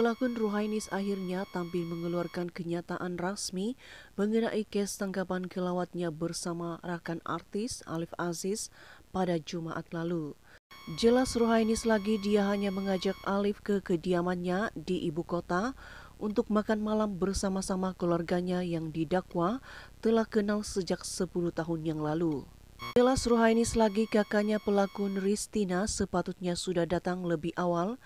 Pelakon Ruhainis akhirnya tampil mengeluarkan kenyataan rasmi mengenai kes tangkapan kelawatnya bersama rakan artis Alif Aziz pada Jumat lalu. Jelas Ruhainis lagi dia hanya mengajak Alif ke kediamannya di ibu kota untuk makan malam bersama-sama keluarganya yang didakwa telah kenal sejak 10 tahun yang lalu. Jelas Ruhainis lagi kakaknya pelakon Ristina sepatutnya sudah datang lebih awal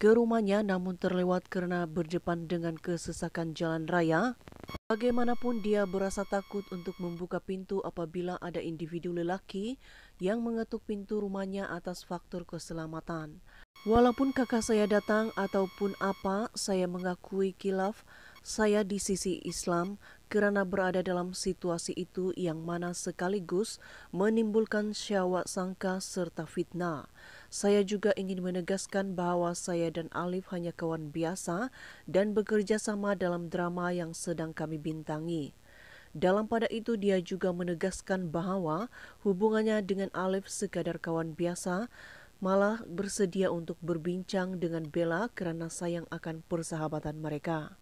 ke rumahnya namun terlewat karena berdepan dengan kesesakan jalan raya. Bagaimanapun dia berasa takut untuk membuka pintu apabila ada individu lelaki yang mengetuk pintu rumahnya atas faktor keselamatan. Walaupun kakak saya datang ataupun apa, saya mengakui kilaf saya di sisi Islam kerana berada dalam situasi itu yang mana sekaligus menimbulkan syawak sangka serta fitnah. Saya juga ingin menegaskan bahwa saya dan Alif hanya kawan biasa dan bekerja sama dalam drama yang sedang kami bintangi. Dalam pada itu dia juga menegaskan bahwa hubungannya dengan Alif sekadar kawan biasa, malah bersedia untuk berbincang dengan Bella kerana sayang akan persahabatan mereka.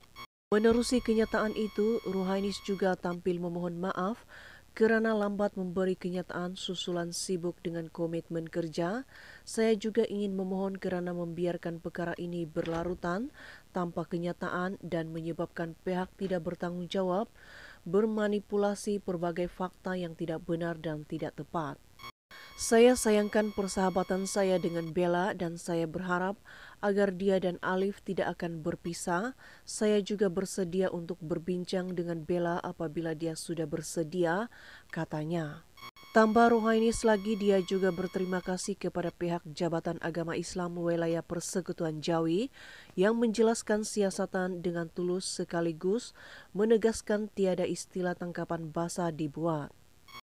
Menerusi kenyataan itu, Ruhainis juga tampil memohon maaf kerana lambat memberi kenyataan susulan sibuk dengan komitmen kerja. Saya juga ingin memohon kerana membiarkan perkara ini berlarutan tanpa kenyataan dan menyebabkan pihak tidak bertanggungjawab bermanipulasi berbagai fakta yang tidak benar dan tidak tepat. Saya sayangkan persahabatan saya dengan Bella dan saya berharap agar dia dan Alif tidak akan berpisah. Saya juga bersedia untuk berbincang dengan Bella apabila dia sudah bersedia, katanya. Tambah Rohainis selagi dia juga berterima kasih kepada pihak Jabatan Agama Islam Wilayah Persekutuan Jawi yang menjelaskan siasatan dengan tulus sekaligus menegaskan tiada istilah tangkapan basah dibuat.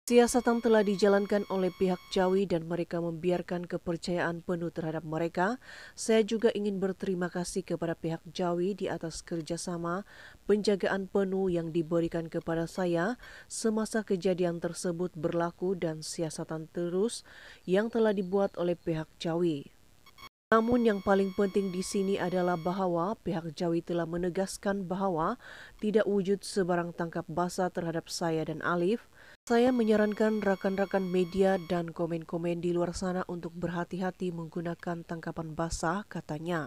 Siasat yang telah dijalankan oleh pihak Jawi dan mereka membiarkan kepercayaan penuh terhadap mereka, saya juga ingin berterima kasih kepada pihak Jawi di atas kerjasama penjagaan penuh yang diberikan kepada saya semasa kejadian tersebut berlaku dan siasatan terus yang telah dibuat oleh pihak Jawi. Namun yang paling penting di sini adalah bahwa pihak Jawi telah menegaskan bahwa tidak wujud sebarang tangkap basah terhadap saya dan Alif, saya menyarankan rekan-rekan media dan komen-komen di luar sana untuk berhati-hati menggunakan tangkapan basah, katanya.